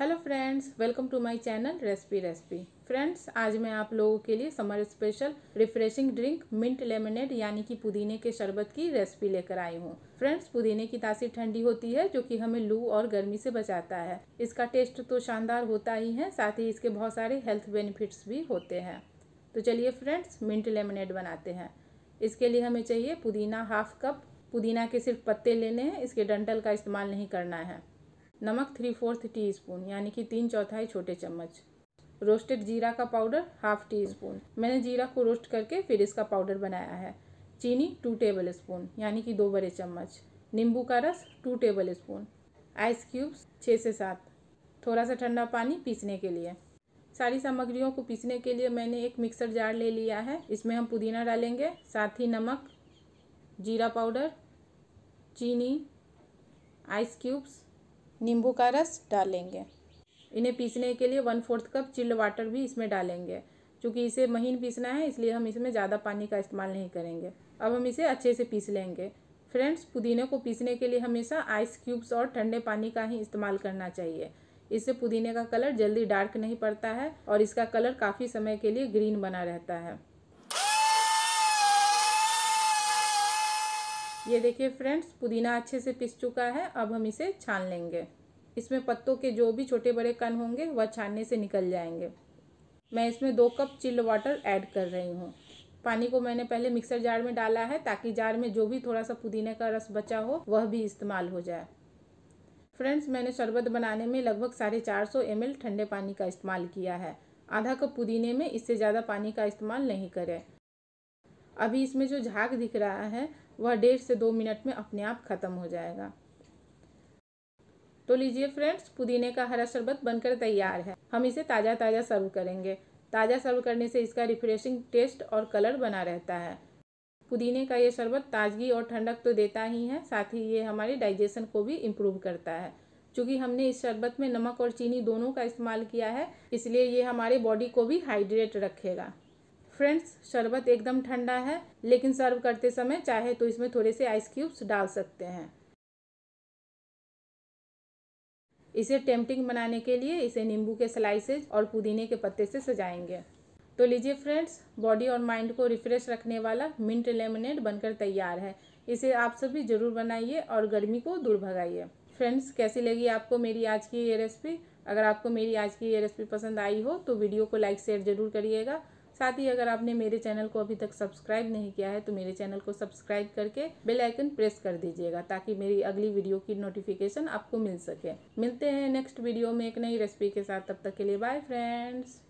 hello friends welcome to my channel recipe recipe friends आज मैं आप लोगों के लिए summer special refreshing drink mint lemonade यानी कि पुदीने के शरबत की रेसिपी लेकर आई हूँ फ्रेंड्स पुदीने की तासीर ठंडी होती है जो कि हमें लू और गर्मी से बचाता है इसका टेस्ट तो शानदार होता ही है साथ ही इसके बहुत सारे हेल्थ बेनिफिट्स भी होते हैं तो चलिए फ्रेंड्स मिंट लेमनेड बनाते हैं इसके लिए हमें चाहिए पुदीना हाफ कप पुदीना के सिर्फ पत्ते लेने हैं इसके डंटल का इस्तेमाल नहीं करना है नमक थ्री फोर्थ टी स्पून यानी कि तीन चौथाई छोटे चम्मच रोस्टेड जीरा का पाउडर हाफ टी स्पून मैंने जीरा को रोस्ट करके फिर इसका पाउडर बनाया है चीनी टू टेबल स्पून यानी कि दो बड़े चम्मच नींबू का रस two tablespoon ice cubes छः से सात थोड़ा सा ठंडा पानी पीसने के लिए सारी सामग्रियों को पीसने के लिए मैंने एक मिक्सर जार ले लिया है इसमें हम पुदीना डालेंगे साथ ही नमक जीरा पाउडर चीनी आइस क्यूब्स नींबू का रस डालेंगे इन्हें पीसने के लिए one fourth cup chilled water भी इसमें डालेंगे क्योंकि इसे महीन पीसना है इसलिए हम इसमें ज़्यादा पानी का इस्तेमाल नहीं करेंगे अब हम इसे अच्छे से पीस लेंगे फ्रेंड्स पुदीने को पीसने के लिए हमेशा आइस क्यूब्स और ठंडे पानी का ही इस्तेमाल करना चाहिए इससे पुदीने का कलर जल्दी डार्क नहीं पड़ता है और इसका कलर काफ़ी समय के लिए ग्रीन बना रहता है ये देखिए फ्रेंड्स पुदीना अच्छे से पिस चुका है अब हम इसे छान लेंगे इसमें पत्तों के जो भी छोटे बड़े कन होंगे वह छानने से निकल जाएंगे मैं इसमें दो कप चिल्ड वाटर ऐड कर रही हूँ पानी को मैंने पहले मिक्सर जार में डाला है ताकि जार में जो भी थोड़ा सा पुदीने का रस बचा हो वह भी इस्तेमाल हो जाए फ्रेंड्स मैंने शरबत बनाने में लगभग साढ़े चार सौ एम ठंडे पानी का इस्तेमाल किया है आधा कप पुदीने में इससे ज़्यादा पानी का इस्तेमाल नहीं करें अभी इसमें जो झाग दिख रहा है वह डेढ़ से दो मिनट में अपने आप ख़त्म हो जाएगा तो लीजिए फ्रेंड्स पुदीने का हरा शरबत बनकर तैयार है हम इसे ताज़ा ताज़ा सर्व करेंगे ताज़ा सर्व करने से इसका रिफ्रेशिंग टेस्ट और कलर बना रहता है पुदीने का ये शरबत ताजगी और ठंडक तो देता ही है साथ ही ये हमारे डाइजेशन को भी इम्प्रूव करता है चूँकि हमने इस शरबत में नमक और चीनी दोनों का इस्तेमाल किया है इसलिए ये हमारे बॉडी को भी हाइड्रेट रखेगा फ्रेंड्स शरबत एकदम ठंडा है लेकिन सर्व करते समय चाहे तो इसमें थोड़े से आइस क्यूब्स डाल सकते हैं इसे टेम्पटिंग बनाने के लिए इसे नींबू के स्लाइसेज और पुदीने के पत्ते से सजाएंगे तो लीजिए फ्रेंड्स बॉडी और माइंड को रिफ्रेश रखने वाला मिंट लेमनेड बनकर तैयार है इसे आप सभी ज़रूर बनाइए और गर्मी को दूर भगाइए फ्रेंड्स कैसी लगी आपको मेरी आज की ये रेसिपी अगर आपको मेरी आज की ये रेसिपी पसंद आई हो तो वीडियो को लाइक शेयर ज़रूर करिएगा साथ ही अगर आपने मेरे चैनल को अभी तक सब्सक्राइब नहीं किया है तो मेरे चैनल को सब्सक्राइब करके बेल आइकन प्रेस कर दीजिएगा ताकि मेरी अगली वीडियो की नोटिफिकेशन आपको मिल सके मिलते हैं नेक्स्ट वीडियो में एक नई रेसिपी के साथ तब तक के लिए बाय फ्रेंड्स